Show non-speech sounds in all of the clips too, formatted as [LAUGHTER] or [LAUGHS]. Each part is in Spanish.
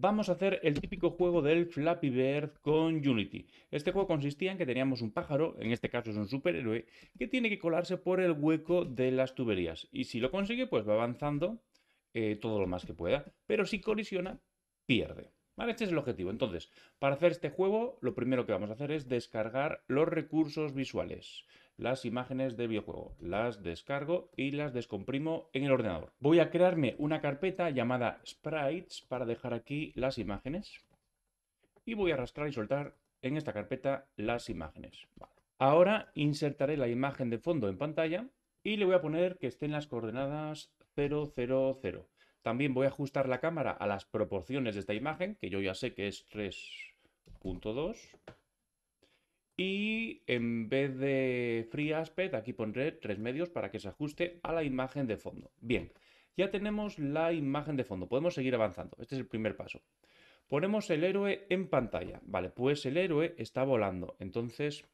vamos a hacer el típico juego del Flappy Bird con Unity. Este juego consistía en que teníamos un pájaro, en este caso es un superhéroe, que tiene que colarse por el hueco de las tuberías. Y si lo consigue, pues va avanzando eh, todo lo más que pueda. Pero si colisiona, pierde. ¿Vale? Este es el objetivo. Entonces, para hacer este juego, lo primero que vamos a hacer es descargar los recursos visuales las imágenes de videojuego. Las descargo y las descomprimo en el ordenador. Voy a crearme una carpeta llamada sprites para dejar aquí las imágenes. Y voy a arrastrar y soltar en esta carpeta las imágenes. Ahora insertaré la imagen de fondo en pantalla y le voy a poner que estén las coordenadas 0, 0, 0. También voy a ajustar la cámara a las proporciones de esta imagen, que yo ya sé que es 3.2 y en vez de Free Aspect, aquí pondré tres medios para que se ajuste a la imagen de fondo. Bien, ya tenemos la imagen de fondo. Podemos seguir avanzando. Este es el primer paso. Ponemos el héroe en pantalla. Vale, pues el héroe está volando. Entonces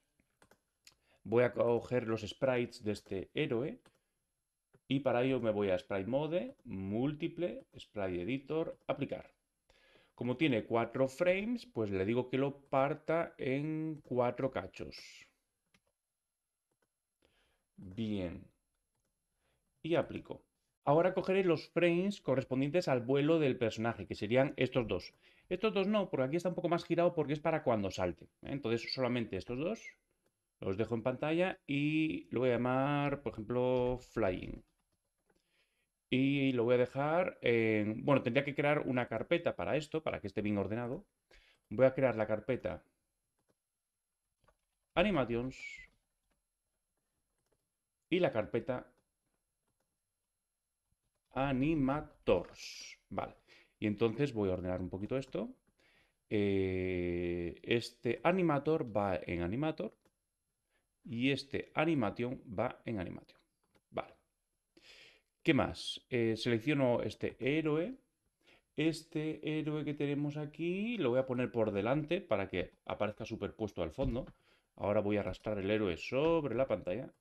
voy a coger los sprites de este héroe. Y para ello me voy a Sprite Mode, Múltiple, Sprite Editor, Aplicar. Como tiene cuatro frames, pues le digo que lo parta en cuatro cachos. Bien. Y aplico. Ahora cogeré los frames correspondientes al vuelo del personaje, que serían estos dos. Estos dos no, porque aquí está un poco más girado porque es para cuando salte. ¿eh? Entonces solamente estos dos los dejo en pantalla y lo voy a llamar, por ejemplo, flying. Y lo voy a dejar en... Bueno, tendría que crear una carpeta para esto, para que esté bien ordenado. Voy a crear la carpeta Animations y la carpeta Animators. Vale. Y entonces voy a ordenar un poquito esto. Eh, este animator va en animator y este animation va en animation. Vale. ¿Qué más? Eh, selecciono este héroe. Este héroe que tenemos aquí lo voy a poner por delante para que aparezca superpuesto al fondo. Ahora voy a arrastrar el héroe sobre la pantalla.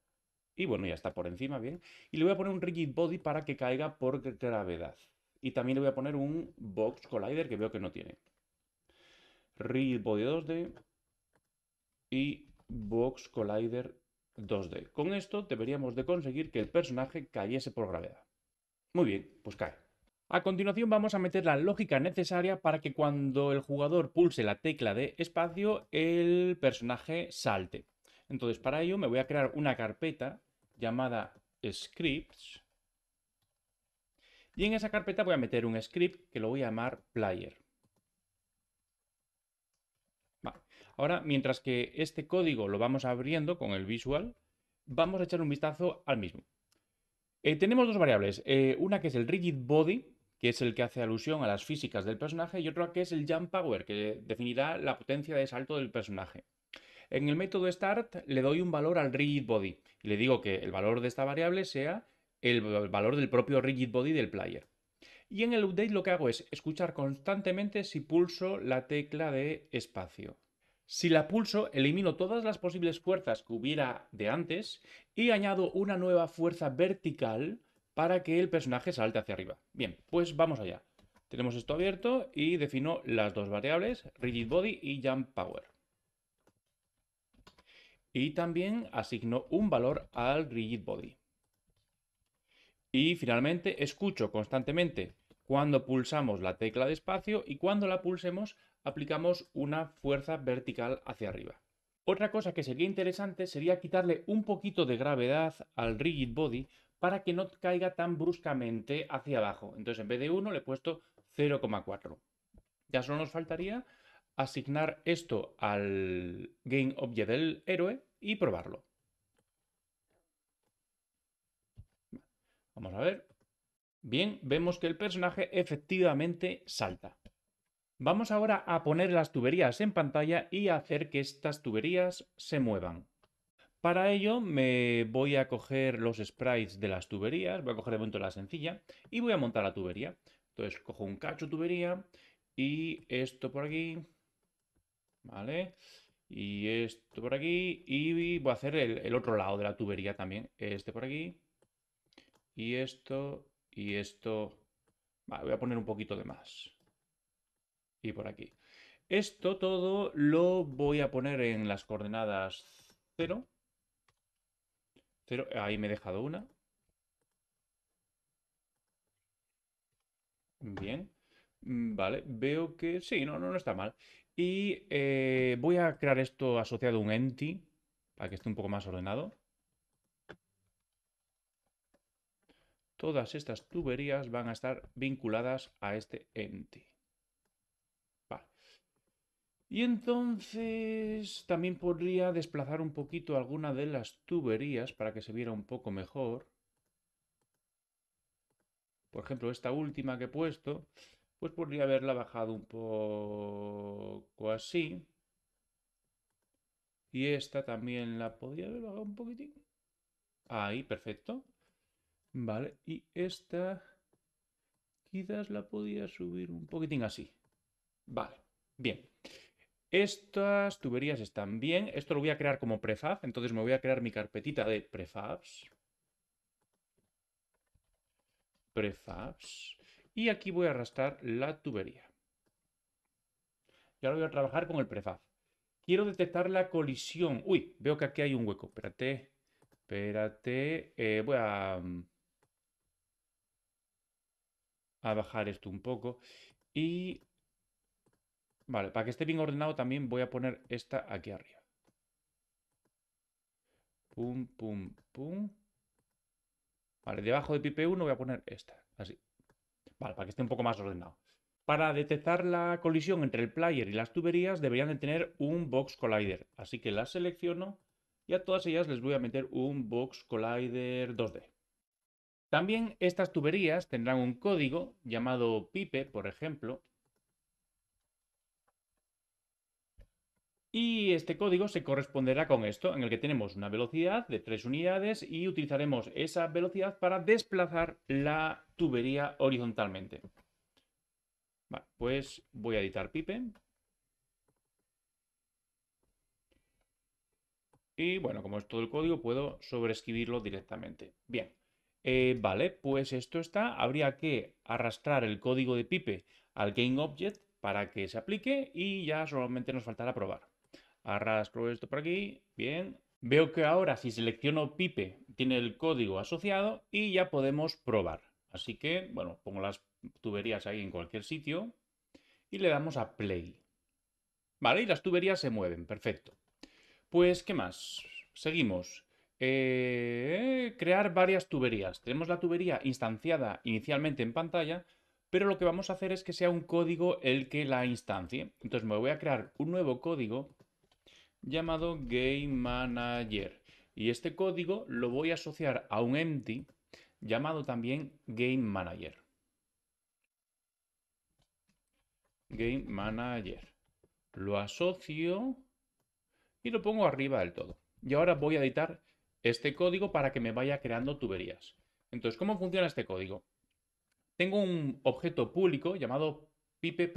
Y bueno, ya está por encima, bien. Y le voy a poner un rigid body para que caiga por gravedad. Y también le voy a poner un box collider que veo que no tiene. Rigid body 2D y box collider 2D. Con esto deberíamos de conseguir que el personaje cayese por gravedad. Muy bien, pues cae. A continuación vamos a meter la lógica necesaria para que cuando el jugador pulse la tecla de espacio, el personaje salte. Entonces para ello me voy a crear una carpeta llamada scripts y en esa carpeta voy a meter un script que lo voy a llamar player. Ahora, mientras que este código lo vamos abriendo con el visual, vamos a echar un vistazo al mismo. Eh, tenemos dos variables, eh, una que es el rigid body, que es el que hace alusión a las físicas del personaje, y otra que es el jump power, que definirá la potencia de salto del personaje. En el método start le doy un valor al rigid body y le digo que el valor de esta variable sea el valor del propio rigid body del player. Y en el update lo que hago es escuchar constantemente si pulso la tecla de espacio. Si la pulso, elimino todas las posibles fuerzas que hubiera de antes y añado una nueva fuerza vertical para que el personaje salte hacia arriba. Bien, pues vamos allá. Tenemos esto abierto y defino las dos variables, rigid body y jump power. Y también asigno un valor al rigid body. Y finalmente escucho constantemente cuando pulsamos la tecla de espacio y cuando la pulsemos aplicamos una fuerza vertical hacia arriba. Otra cosa que sería interesante sería quitarle un poquito de gravedad al rigid body para que no caiga tan bruscamente hacia abajo. Entonces en vez de 1 le he puesto 0,4. Ya solo nos faltaría asignar esto al game object del héroe y probarlo. Vamos a ver. Bien, vemos que el personaje efectivamente salta. Vamos ahora a poner las tuberías en pantalla y hacer que estas tuberías se muevan. Para ello me voy a coger los sprites de las tuberías, voy a coger de momento la sencilla y voy a montar la tubería. Entonces cojo un cacho tubería y esto por aquí, ¿vale? Y esto por aquí y voy a hacer el, otro lado de la tubería también. Este por aquí y esto y esto. voy a poner un poquito de más y por aquí. Esto todo lo voy a poner en las coordenadas 0. ahí me he dejado una. Bien. Mm, vale, veo que sí, no, no, está mal. Y eh, voy a crear esto asociado a un enti para que esté un poco más ordenado. Todas estas tuberías van a estar vinculadas a este enti. Y entonces también podría desplazar un poquito alguna de las tuberías para que se viera un poco mejor. Por ejemplo, esta última que he puesto, pues podría haberla bajado un poco así. Y esta también la podría haber bajado un poquitín. Ahí, perfecto. Vale, y esta quizás la podía subir un poquitín así. Vale, bien. Estas tuberías están bien. Esto lo voy a crear como prefab. Entonces me voy a crear mi carpetita de prefabs. Prefabs. Y aquí voy a arrastrar la tubería. Y ahora voy a trabajar con el prefab. Quiero detectar la colisión. Uy, veo que aquí hay un hueco. Espérate. Espérate. Eh, voy a... Mm, a bajar esto un poco. Y Vale, para que esté bien ordenado también voy a poner esta aquí arriba. Pum, pum, pum. Vale, debajo de pipe 1 voy a poner esta, así. Vale, para que esté un poco más ordenado. Para detectar la colisión entre el player y las tuberías deberían de tener un box collider. Así que las selecciono y a todas ellas les voy a meter un box collider 2D. También estas tuberías tendrán un código llamado pipe, por ejemplo, Y este código se corresponderá con esto, en el que tenemos una velocidad de tres unidades y utilizaremos esa velocidad para desplazar la tubería horizontalmente. Vale, pues voy a editar pipe. Y bueno, como es todo el código, puedo sobreescribirlo directamente. Bien, eh, vale, pues esto está. Habría que arrastrar el código de pipe al GameObject para que se aplique y ya solamente nos faltará probar. Arrastro esto por aquí, bien. Veo que ahora si selecciono pipe tiene el código asociado y ya podemos probar. Así que, bueno, pongo las tuberías ahí en cualquier sitio y le damos a play. Vale, y las tuberías se mueven, perfecto. Pues, ¿qué más? Seguimos. Eh, crear varias tuberías. Tenemos la tubería instanciada inicialmente en pantalla, pero lo que vamos a hacer es que sea un código el que la instancie. Entonces me voy a crear un nuevo código llamado game manager y este código lo voy a asociar a un empty llamado también game manager. Game manager. Lo asocio y lo pongo arriba del todo. Y ahora voy a editar este código para que me vaya creando tuberías. Entonces, ¿cómo funciona este código? Tengo un objeto público llamado pipe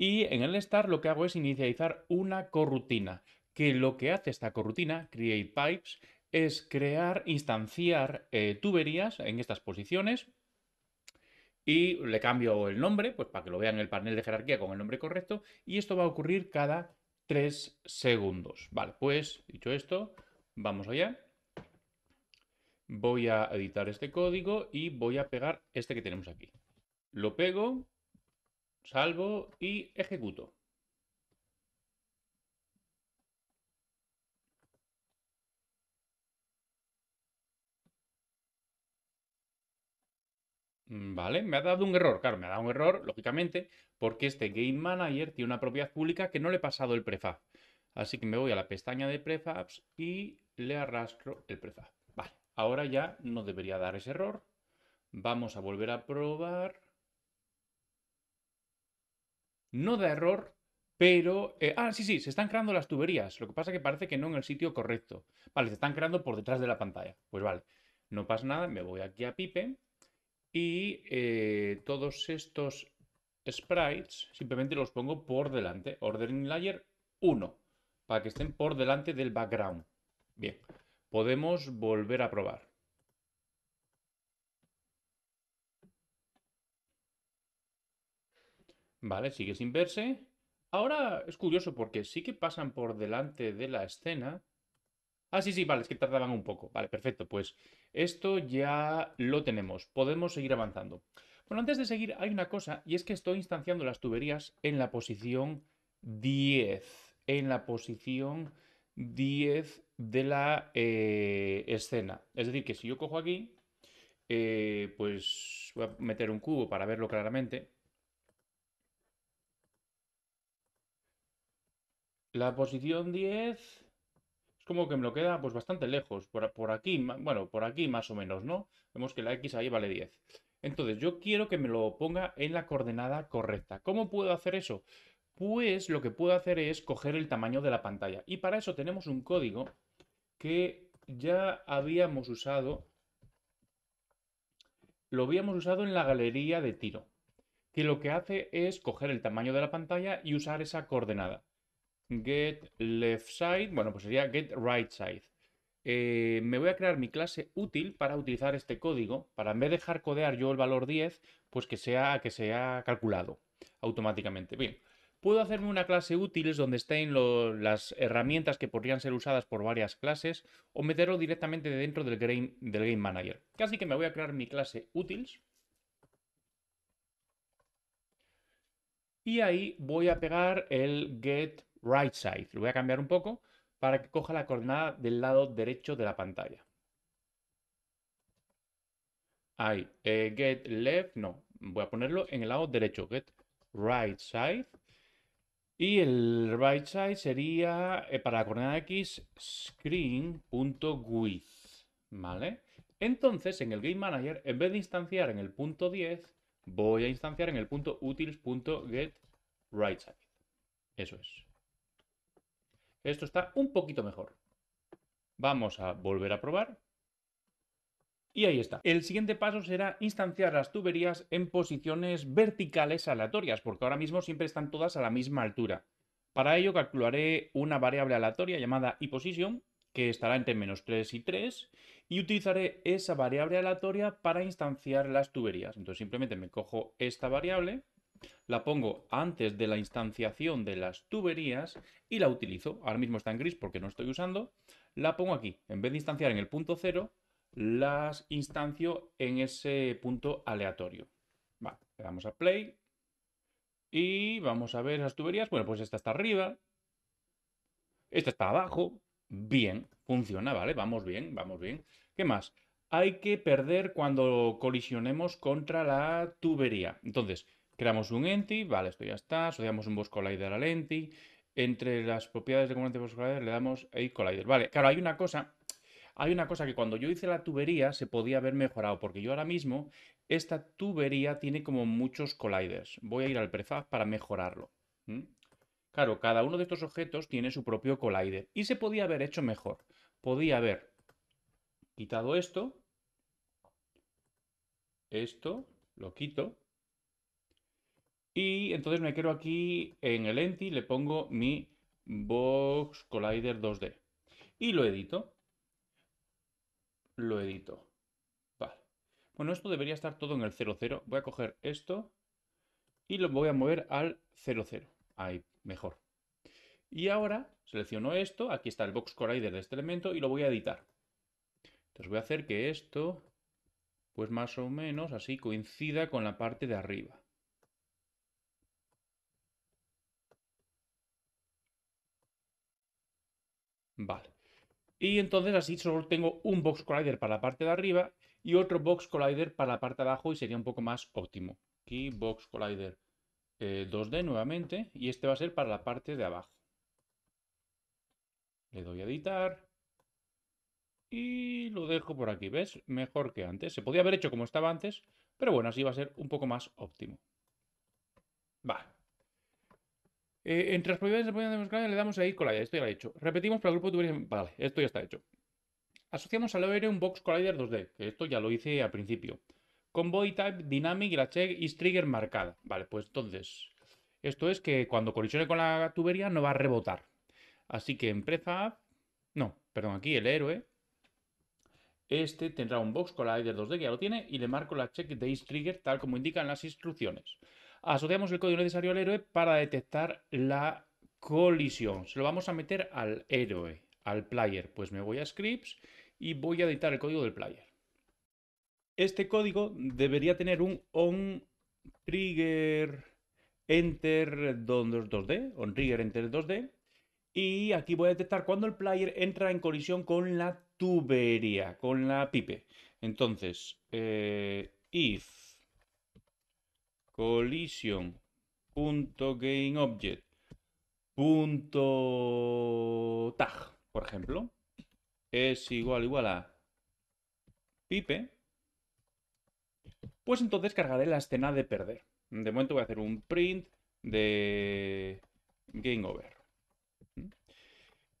y en el start lo que hago es inicializar una corrutina, que lo que hace esta corrutina, create pipes, es crear, instanciar eh, tuberías en estas posiciones y le cambio el nombre, pues para que lo vean en el panel de jerarquía con el nombre correcto y esto va a ocurrir cada 3 segundos. Vale, pues dicho esto, vamos allá. Voy a editar este código y voy a pegar este que tenemos aquí. Lo pego salvo y ejecuto. Mm, vale, me ha dado un error, claro, me ha dado un error, lógicamente, porque este Game Manager tiene una propiedad pública que no le he pasado el prefab. Así que me voy a la pestaña de prefabs y le arrastro el prefab. Vale, ahora ya no debería dar ese error. Vamos a volver a probar no da error, pero... Eh, ah, sí, sí, se están creando las tuberías. Lo que pasa es que parece que no en el sitio correcto. Vale, se están creando por detrás de la pantalla. Pues vale, no pasa nada, me voy aquí a Pipe y eh, todos estos sprites simplemente los pongo por delante. Ordering Layer 1, para que estén por delante del background. Bien, podemos volver a probar. Vale, sigue sin verse. Ahora es curioso porque sí que pasan por delante de la escena. Ah, sí, sí, vale, es que tardaban un poco. Vale, perfecto. Pues esto ya lo tenemos. Podemos seguir avanzando. Bueno, antes de seguir hay una cosa y es que estoy instanciando las tuberías en la posición 10. En la posición 10 de la eh, escena. Es decir, que si yo cojo aquí, eh, pues voy a meter un cubo para verlo claramente. La posición 10 es como que me lo queda pues bastante lejos. Por, por aquí, bueno, por aquí más o menos, ¿no? Vemos que la X ahí vale 10. Entonces, yo quiero que me lo ponga en la coordenada correcta. ¿Cómo puedo hacer eso? Pues lo que puedo hacer es coger el tamaño de la pantalla. Y para eso tenemos un código que ya habíamos usado. Lo habíamos usado en la galería de tiro. Que lo que hace es coger el tamaño de la pantalla y usar esa coordenada get left side, bueno, pues sería get right side. Eh, me voy a crear mi clase útil para utilizar este código, para en vez de dejar codear yo el valor 10, pues que sea, que calculado automáticamente. Bien, puedo hacerme una clase útil donde estén las herramientas que podrían ser usadas por varias clases o meterlo directamente dentro del game, del game Manager. Así que me voy a crear mi clase útiles. Y ahí voy a pegar el get right side. Lo voy a cambiar un poco para que coja la coordenada del lado derecho de la pantalla. Ahí, eh, get left, no, voy a ponerlo en el lado derecho, get right side. Y el right side sería eh, para la coordenada X screen.width, ¿vale? Entonces, en el Game Manager, en vez de instanciar en el punto 10, voy a instanciar en el punto side. Eso es. Esto está un poquito mejor. Vamos a volver a probar. Y ahí está. El siguiente paso será instanciar las tuberías en posiciones verticales aleatorias, porque ahora mismo siempre están todas a la misma altura. Para ello calcularé una variable aleatoria llamada posición que estará entre menos 3 y 3, y utilizaré esa variable aleatoria para instanciar las tuberías. Entonces simplemente me cojo esta variable, la pongo antes de la instanciación de las tuberías y la utilizo. Ahora mismo está en gris porque no estoy usando. La pongo aquí. En vez de instanciar en el punto cero, las instancio en ese punto aleatorio. Vale, le damos a play. Y vamos a ver las tuberías. Bueno, pues esta está arriba. Esta está abajo. Bien, funciona, ¿vale? Vamos bien, vamos bien. ¿Qué más? Hay que perder cuando colisionemos contra la tubería. Entonces, Creamos un entity, vale, esto ya está, asociamos un boss collider al entity, entre las propiedades de componente boss collider le damos a collider. Vale, claro, hay una cosa, hay una cosa que cuando yo hice la tubería se podía haber mejorado, porque yo ahora mismo esta tubería tiene como muchos colliders. Voy a ir al prefab para mejorarlo. Claro, cada uno de estos objetos tiene su propio collider y se podía haber hecho mejor. Podía haber quitado esto, esto, lo quito, y entonces me quiero aquí en el Enti, le pongo mi Box Collider 2D. Y lo edito. Lo edito. Vale. Bueno, esto debería estar todo en el 00. Voy a coger esto y lo voy a mover al 00. Ahí, mejor. Y ahora selecciono esto. Aquí está el Box Collider de este elemento y lo voy a editar. Entonces voy a hacer que esto, pues más o menos así, coincida con la parte de arriba. Vale. Y entonces así solo tengo un box collider para la parte de arriba y otro box collider para la parte de abajo y sería un poco más óptimo. Aquí box collider 2D eh, nuevamente y este va a ser para la parte de abajo. Le doy a editar y lo dejo por aquí, ¿ves? Mejor que antes. Se podía haber hecho como estaba antes, pero bueno, así va a ser un poco más óptimo. Vale. Eh, entre las propiedades de democrática le damos a ir collider. Esto ya lo he hecho. Repetimos para el grupo de Vale, esto ya está hecho. Asociamos al OR un box collider 2D, que esto ya lo hice al principio. Convoy type, dynamic y la check is trigger marcada. Vale, pues entonces, esto es que cuando colisione con la tubería no va a rebotar. Así que empresa, no, perdón, aquí el héroe, este tendrá un box collider 2D que ya lo tiene y le marco la check de is trigger tal como indican las instrucciones. Asociamos el código necesario al héroe para detectar la colisión. Se lo vamos a meter al héroe, al player. Pues me voy a scripts y voy a editar el código del player. Este código debería tener un on trigger enter 2D, on trigger enter 2D. Y aquí voy a detectar cuando el player entra en colisión con la tubería, con la pipe. Entonces, eh, if collision.gainObject.tag, por ejemplo, es igual igual a pipe, pues entonces cargaré la escena de perder. De momento voy a hacer un print de game over.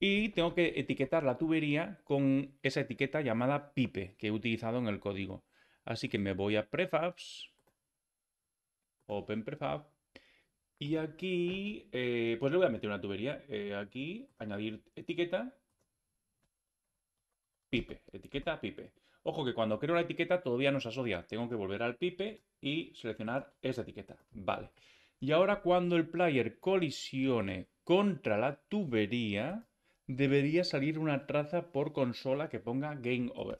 Y tengo que etiquetar la tubería con esa etiqueta llamada pipe que he utilizado en el código. Así que me voy a prefabs, Open Prefab. Y aquí, eh, pues le voy a meter una tubería. Eh, aquí, añadir etiqueta, pipe, etiqueta, pipe. Ojo que cuando creo la etiqueta todavía no se asocia. Tengo que volver al pipe y seleccionar esa etiqueta. Vale. Y ahora cuando el player colisione contra la tubería, debería salir una traza por consola que ponga Game Over.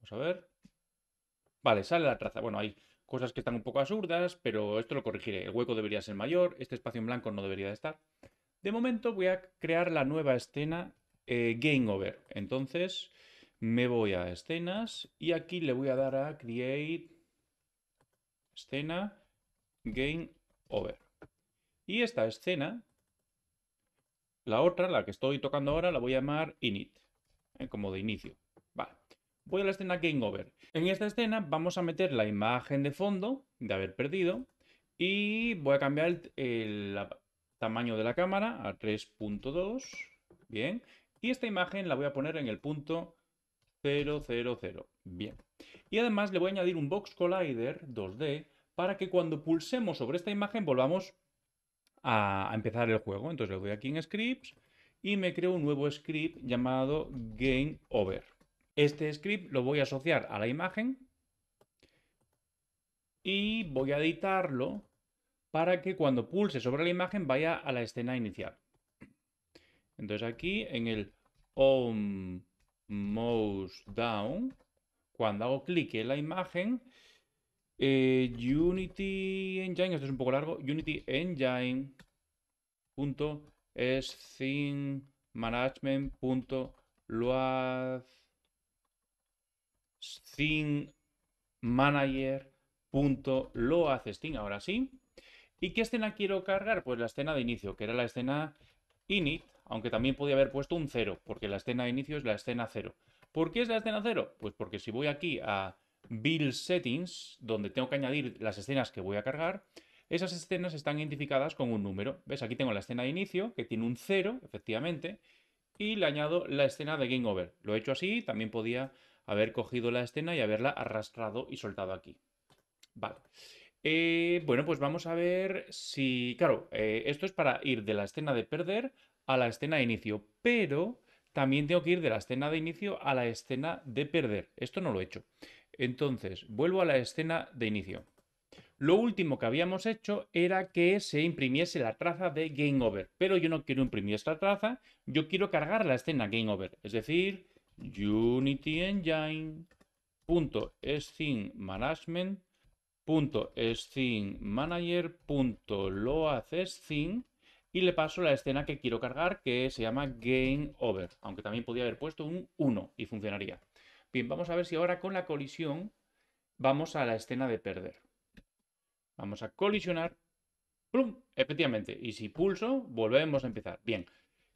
Vamos a ver. Vale, sale la traza. Bueno, ahí cosas que están un poco absurdas, pero esto lo corregiré. El hueco debería ser mayor, este espacio en blanco no debería de estar. De momento voy a crear la nueva escena eh, Game Over. Entonces me voy a escenas y aquí le voy a dar a Create escena Game Over. Y esta escena, la otra, la que estoy tocando ahora, la voy a llamar Init, eh, como de inicio. Voy a la escena Game Over. En esta escena vamos a meter la imagen de fondo de haber perdido y voy a cambiar el, tamaño de la cámara a 3.2. Bien. Y esta imagen la voy a poner en el punto 000. Bien. Y además le voy a añadir un Box Collider 2D para que cuando pulsemos sobre esta imagen volvamos a empezar el juego. Entonces le doy aquí en Scripts y me creo un nuevo script llamado Game Over. Este script lo voy a asociar a la imagen y voy a editarlo para que cuando pulse sobre la imagen vaya a la escena inicial. Entonces aquí en el on mouse down, cuando hago clic en la imagen, eh, Unity Engine, esto es un poco largo, Unity Engine punto hace scene ahora sí. ¿Y qué escena quiero cargar? Pues la escena de inicio, que era la escena init, aunque también podía haber puesto un 0, porque la escena de inicio es la escena 0. ¿Por qué es la escena 0? Pues porque si voy aquí a Build Settings, donde tengo que añadir las escenas que voy a cargar, esas escenas están identificadas con un número. ¿Ves? Aquí tengo la escena de inicio, que tiene un 0, efectivamente, y le añado la escena de Game Over. Lo he hecho así, también podía haber cogido la escena y haberla arrastrado y soltado aquí. Vale. Eh, bueno, pues vamos a ver si... Claro, eh, esto es para ir de la escena de perder a la escena de inicio, pero también tengo que ir de la escena de inicio a la escena de perder. Esto no lo he hecho. Entonces, vuelvo a la escena de inicio. Lo último que habíamos hecho era que se imprimiese la traza de Game Over, pero yo no quiero imprimir esta traza, yo quiero cargar la escena Game Over, es decir, Unity scene management manager y le paso la escena que quiero cargar que se llama game over aunque también podría haber puesto un 1 y funcionaría bien vamos a ver si ahora con la colisión vamos a la escena de perder vamos a colisionar ¡Plum! efectivamente y si pulso volvemos a empezar bien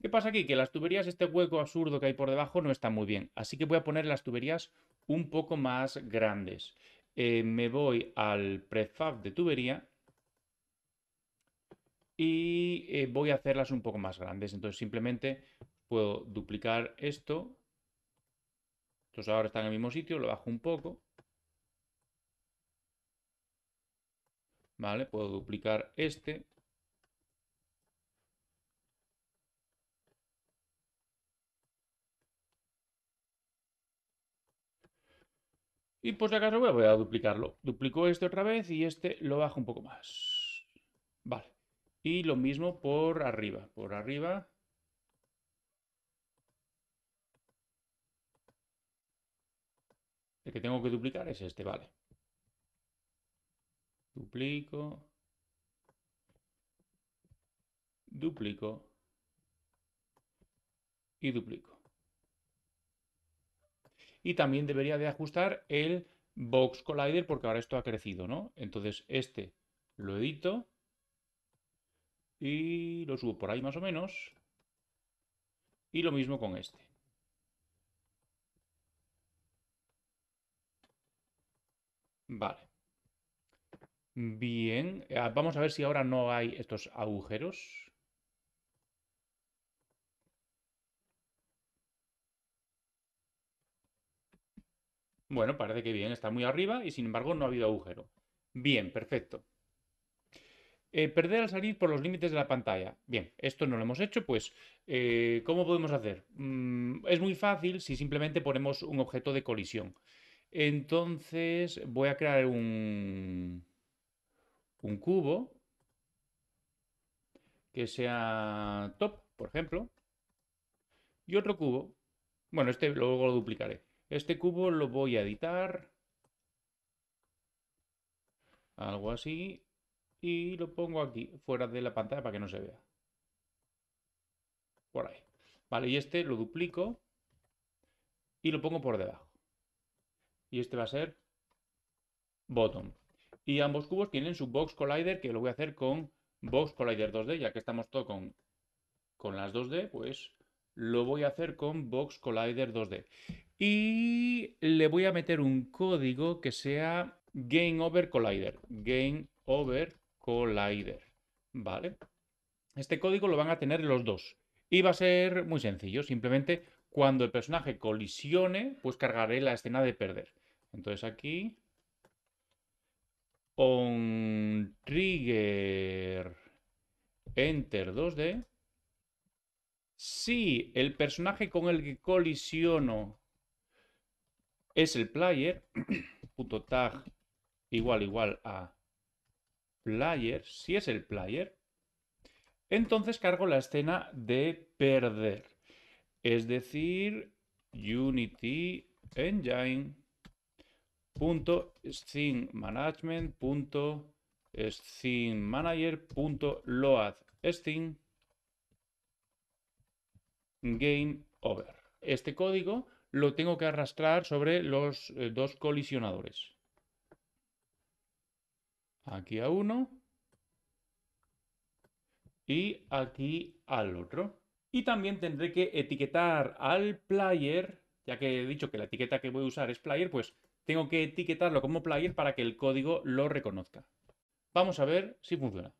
¿Qué pasa aquí? Que las tuberías, este hueco absurdo que hay por debajo no está muy bien. Así que voy a poner las tuberías un poco más grandes. Eh, me voy al prefab de tubería y eh, voy a hacerlas un poco más grandes. Entonces simplemente puedo duplicar esto. Entonces ahora está en el mismo sitio, lo bajo un poco. Vale, puedo duplicar este. Y por si acaso voy a duplicarlo. Duplico este otra vez y este lo bajo un poco más. Vale. Y lo mismo por arriba. Por arriba. El que tengo que duplicar es este, vale. Duplico. Duplico. Y duplico y también debería de ajustar el Box Collider porque ahora esto ha crecido, ¿no? Entonces este lo edito y lo subo por ahí más o menos y lo mismo con este. Vale. Bien, ah, vamos a ver si ahora no hay estos agujeros. Bueno, parece que bien, está muy arriba y sin embargo no ha habido agujero. Bien, perfecto. Eh, perder al salir por los límites de la pantalla. Bien, esto no lo hemos hecho, pues, eh, ¿cómo podemos hacer? Mm, es muy fácil si simplemente ponemos un objeto de colisión. Entonces voy a crear un, un cubo que sea top, por ejemplo, y otro cubo. Bueno, este luego lo duplicaré. Este cubo lo voy a editar. Algo así. Y lo pongo aquí, fuera de la pantalla, para que no se vea. Por ahí. Vale, y este lo duplico. Y lo pongo por debajo. Y este va a ser bottom. Y ambos cubos tienen su box collider, que lo voy a hacer con box collider 2D, ya que estamos todo con, con las 2D, pues lo voy a hacer con box collider 2D. Y le voy a meter un código que sea Game Over Collider. Game Over Collider. ¿Vale? Este código lo van a tener los dos. Y va a ser muy sencillo. Simplemente cuando el personaje colisione, pues cargaré la escena de perder. Entonces aquí... On trigger enter 2D. Si el personaje con el que colisiono es el player, [CLEARS THROAT] punto tag igual igual a player, si es el player, entonces cargo la escena de perder. Es decir, Unity Engine punto scene management punto scene manager punto load scene game over. Este código lo tengo que arrastrar sobre los eh, dos colisionadores. Aquí a uno y aquí al otro. Y también tendré que etiquetar al player, ya que he dicho que la etiqueta que voy a usar es player, pues tengo que etiquetarlo como player para que el código lo reconozca. Vamos a ver si funciona.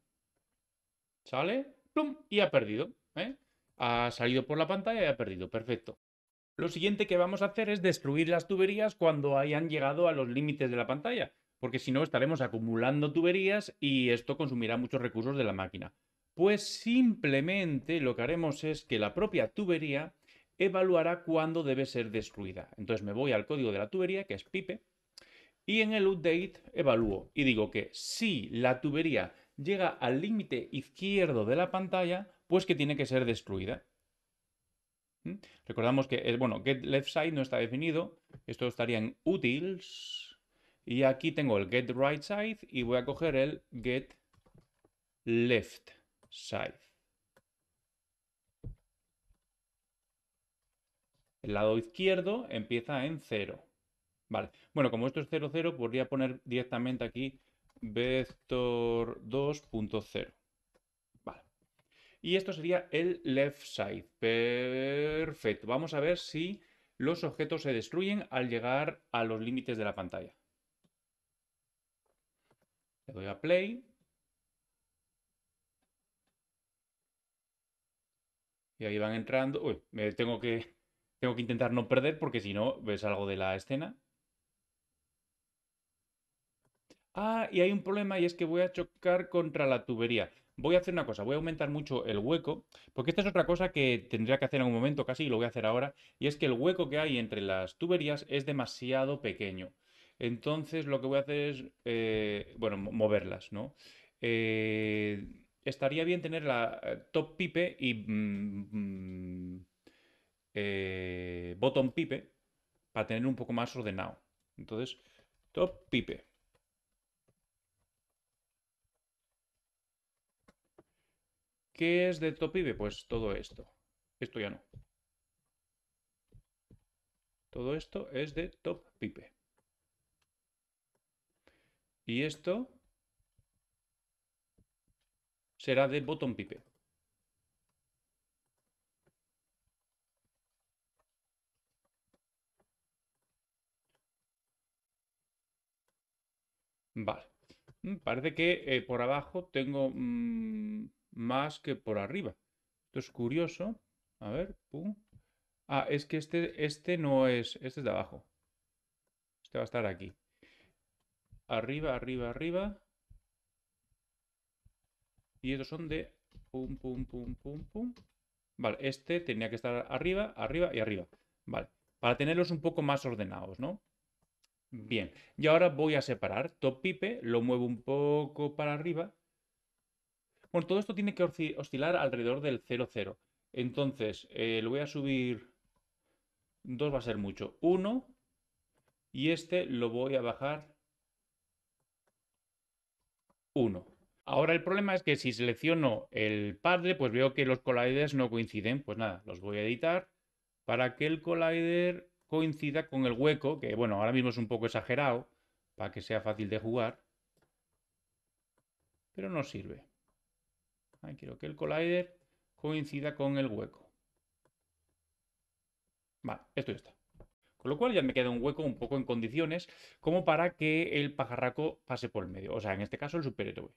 Sale, plum, y ha perdido. ¿eh? Ha salido por la pantalla y ha perdido. Perfecto lo siguiente que vamos a hacer es destruir las tuberías cuando hayan llegado a los límites de la pantalla, porque si no estaremos acumulando tuberías y esto consumirá muchos recursos de la máquina. Pues simplemente lo que haremos es que la propia tubería evaluará cuándo debe ser destruida. Entonces me voy al código de la tubería, que es pipe, y en el update evalúo y digo que si la tubería llega al límite izquierdo de la pantalla, pues que tiene que ser destruida. Recordamos que, es, eh, bueno, get left side no está definido, esto estaría en utils, y aquí tengo el get right side y voy a coger el get left side. El lado izquierdo empieza en 0. Vale, bueno, como esto es 0, 0, podría poner directamente aquí vector 2.0. Y esto sería el left side. Perfecto. Vamos a ver si los objetos se destruyen al llegar a los límites de la pantalla. Le doy a play. Y ahí van entrando. Uy, me tengo que, tengo que intentar no perder porque si no ves algo de la escena. Ah, y hay un problema y es que voy a chocar contra la tubería voy a hacer una cosa, voy a aumentar mucho el hueco, porque esta es otra cosa que tendría que hacer en algún momento casi y lo voy a hacer ahora, y es que el hueco que hay entre las tuberías es demasiado pequeño. Entonces lo que voy a hacer es, eh, bueno, moverlas, ¿no? Eh, estaría bien tener la eh, top pipe y mm, mm, bottom pipe para tener un poco más ordenado. Entonces, top pipe. ¿Qué es de top pipe? Pues todo esto. Esto ya no. Todo esto es de top pipe. Y esto será de bottom pipe. Vale. Mm, parece que eh, por abajo tengo... Mm, más que por arriba. Esto es curioso. A ver, Ah, es que este, este no es, este es de abajo. Este va a estar aquí. Arriba, arriba, arriba. Y estos son de pum, pum, pum, pum, pum. Vale, este tenía que estar arriba, arriba y arriba. Vale, para tenerlos un poco más ordenados, ¿no? Bien, y ahora voy a separar. Top pipe, lo muevo un poco para arriba bueno, todo esto tiene que oscilar alrededor del 0,0. Entonces, eh, lo voy a subir... 2 va a ser mucho. 1. Y este lo voy a bajar 1. Ahora el problema es que si selecciono el padre, pues veo que los colliders no coinciden. Pues nada, los voy a editar para que el collider coincida con el hueco, que bueno, ahora mismo es un poco exagerado, para que sea fácil de jugar, pero no sirve quiero que el collider coincida con el hueco. Vale, esto ya está. Con lo cual ya me queda un hueco un poco en condiciones como para que el pajarraco pase por el medio. O sea, en este caso el superhéroe.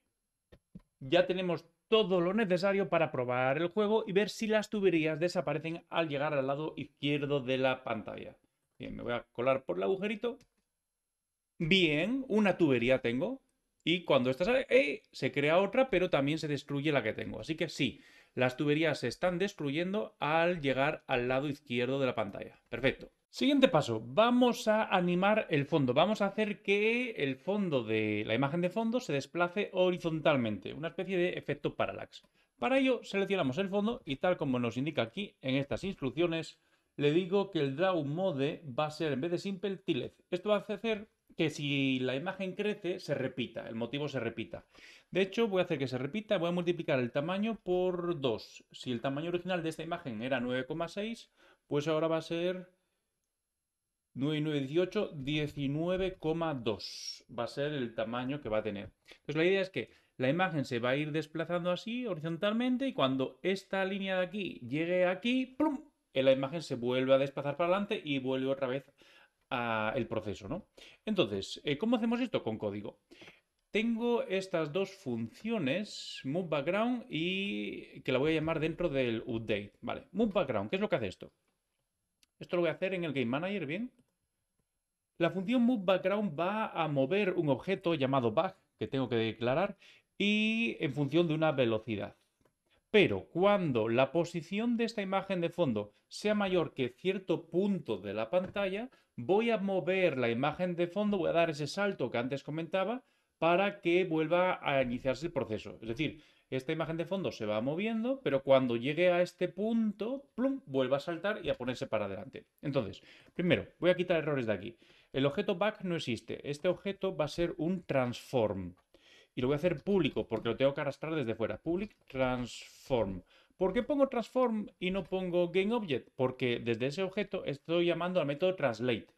Ya tenemos todo lo necesario para probar el juego y ver si las tuberías desaparecen al llegar al lado izquierdo de la pantalla. Bien, me voy a colar por el agujerito. Bien, una tubería tengo. Y cuando esta sale, ¡eh! se crea otra, pero también se destruye la que tengo. Así que sí, las tuberías se están destruyendo al llegar al lado izquierdo de la pantalla. Perfecto. Siguiente paso, vamos a animar el fondo, vamos a hacer que el fondo de la imagen de fondo se desplace horizontalmente, una especie de efecto parallax. Para ello seleccionamos el fondo y tal como nos indica aquí en estas instrucciones, le digo que el draw mode va a ser en vez de simple tilez. Esto va a hacer que si la imagen crece, se repita, el motivo se repita. De hecho, voy a hacer que se repita, voy a multiplicar el tamaño por 2. Si el tamaño original de esta imagen era 9,6, pues ahora va a ser 9,918, 19,2. Va a ser el tamaño que va a tener. Entonces la idea es que la imagen se va a ir desplazando así horizontalmente y cuando esta línea de aquí llegue aquí, ¡plum! la imagen se vuelve a desplazar para adelante y vuelve otra vez el proceso, ¿no? Entonces, eh, ¿cómo hacemos esto? Con código. Tengo estas dos funciones, move background y que la voy a llamar dentro del update, ¿vale? Move background, ¿qué es lo que hace esto? Esto lo voy a hacer en el Game Manager, ¿bien? La función move background va a mover un objeto llamado back, que tengo que declarar, y en función de una velocidad. Pero cuando la posición de esta imagen de fondo sea mayor que cierto punto de la pantalla, voy a mover la imagen de fondo, voy a dar ese salto que antes comentaba para que vuelva a iniciarse el proceso. Es decir, esta imagen de fondo se va moviendo, pero cuando llegue a este punto, plum, vuelva a saltar y a ponerse para adelante. Entonces, primero, voy a quitar errores de aquí. El objeto back no existe. Este objeto va a ser un transform. Y lo voy a hacer público porque lo tengo que arrastrar desde fuera. Public transform. ¿Por qué pongo transform y no pongo GameObject? Porque desde ese objeto estoy llamando al método translate.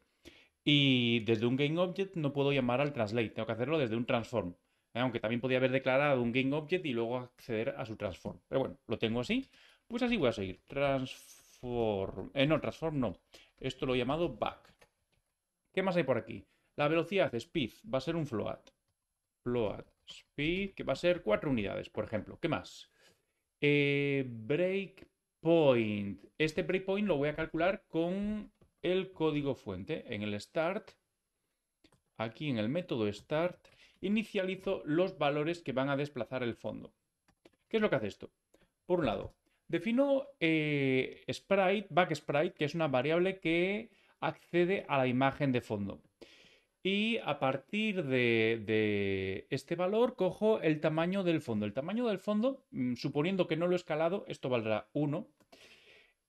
Y desde un GameObject no puedo llamar al translate, tengo que hacerlo desde un transform. Eh, aunque también podría haber declarado un GameObject y luego acceder a su transform. Pero bueno, lo tengo así. Pues así voy a seguir. Transform. Eh, no, transform no. Esto lo he llamado back. ¿Qué más hay por aquí? La velocidad, speed, va a ser un float. Float, speed, que va a ser cuatro unidades, por ejemplo. ¿Qué más? Eh, breakpoint. Este breakpoint lo voy a calcular con el código fuente. En el start, aquí en el método start, inicializo los valores que van a desplazar el fondo. ¿Qué es lo que hace esto? Por un lado, defino back eh, sprite, backsprite, que es una variable que accede a la imagen de fondo y a partir de, este valor cojo el tamaño del fondo. El tamaño del fondo, mm, suponiendo que no lo he escalado, esto valdrá 1,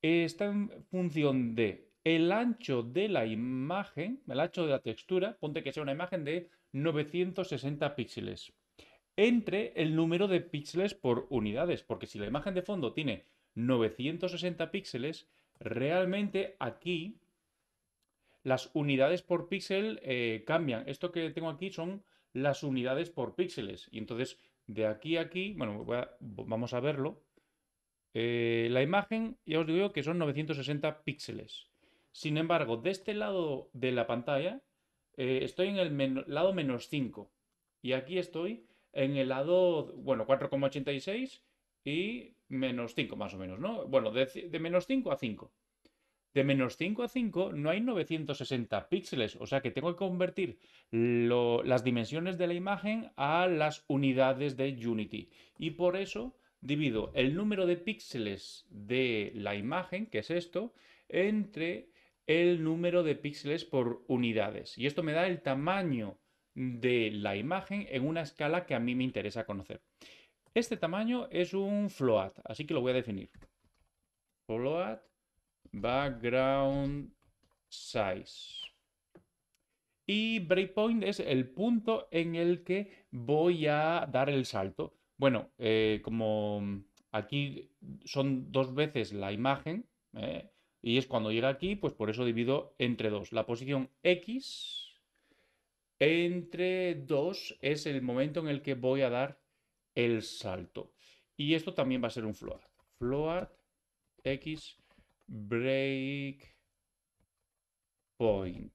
está en función de el ancho de la imagen, el ancho de la textura, ponte que sea una imagen de 960 píxeles, entre el número de píxeles por unidades, porque si la imagen de fondo tiene 960 píxeles, realmente aquí las unidades por píxel eh, cambian. Esto que tengo aquí son las unidades por píxeles. Y entonces, de aquí a aquí, bueno, vamos a verlo. Eh, la imagen, ya os digo que son 960 píxeles. Sin embargo, de este lado de la pantalla, eh, estoy en el lado menos 5. Y aquí estoy en el lado, bueno, 4,86 y menos 5 más o menos, ¿no? Bueno, de, de menos 5 a 5 de menos 5 a 5 no hay 960 píxeles, o sea que tengo que convertir las dimensiones de la imagen a las unidades de Unity. Y por eso divido el número de píxeles de la imagen, que es esto, entre el número de píxeles por unidades. Y esto me da el tamaño de la imagen en una escala que a mí me interesa conocer. Este tamaño es un float, así que lo voy a definir. Float background size. Y breakpoint es el punto en el que voy a dar el salto. Bueno, eh, como aquí son dos veces la imagen, eh, y es cuando llega aquí, pues por eso divido entre dos. La posición X entre dos es el momento en el que voy a dar el salto. Y esto también va a ser un float. Float X break point.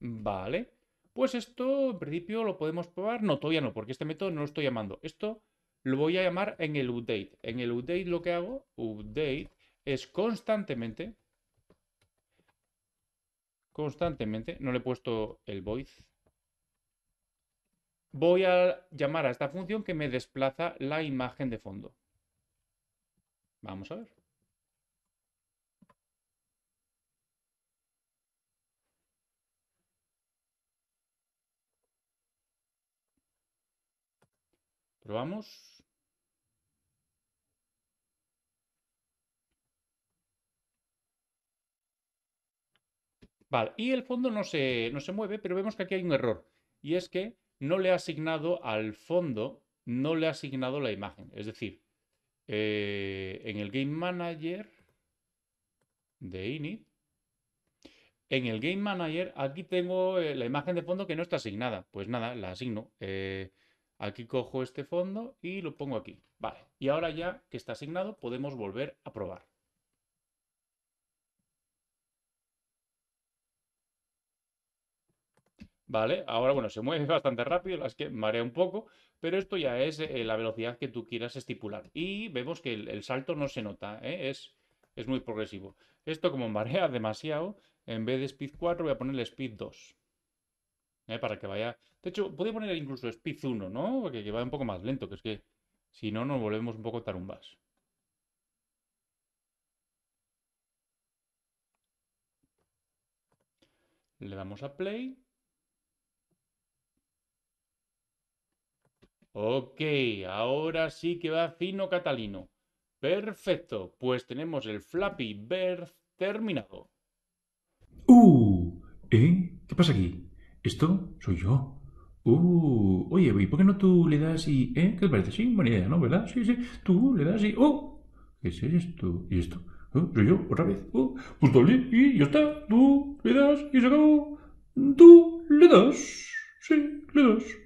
Vale. Pues esto en principio lo podemos probar. No, todavía no, porque este método no lo estoy llamando. Esto lo voy a llamar en el update. En el update lo que hago, update, es constantemente, constantemente, no le he puesto el voice. voy a llamar a esta función que me desplaza la imagen de fondo. Vamos a ver. Probamos. Vale, y el fondo no se, no se mueve, pero vemos que aquí hay un error. Y es que no le ha asignado al fondo, no le ha asignado la imagen. Es decir, eh, en el Game Manager de init, en el Game Manager aquí tengo eh, la imagen de fondo que no está asignada. Pues nada, la asigno. Eh, Aquí cojo este fondo y lo pongo aquí. Vale, y ahora ya que está asignado podemos volver a probar. ¿Vale? Ahora, bueno, se mueve [LAUGHS] bastante rápido, las que marea un poco, pero esto ya es eh, la velocidad que tú quieras estipular. Y vemos que el, salto no se nota, ¿eh? es, es muy progresivo. Esto como [LAUGHS] marea demasiado, en vez de speed 4 voy a ponerle speed 2. ¿eh? para que vaya... De hecho, podría poner incluso speed 1, ¿no? Porque que un poco más lento, que es que si no nos volvemos un poco tarumbas. Le damos a play. Ok, ahora sí que va fino Catalino. Perfecto, pues tenemos el Flappy Bird terminado. ¡Uh! ¿Eh? ¿Qué pasa aquí? ¿Esto? Soy yo. Uh, oye, ¿y por qué no tú le das y... ¿Eh? ¿Qué te parece? Sí, buena idea, ¿no? ¿Verdad? Sí, sí. Tú le das y... ¡Oh! ¿Qué es esto? ¿Y esto? ¿Oh, ¿Soy yo? ¿Otra vez? Oh, pues doble y ya está. Tú le das y se acabó. Tú le das. Sí, le das.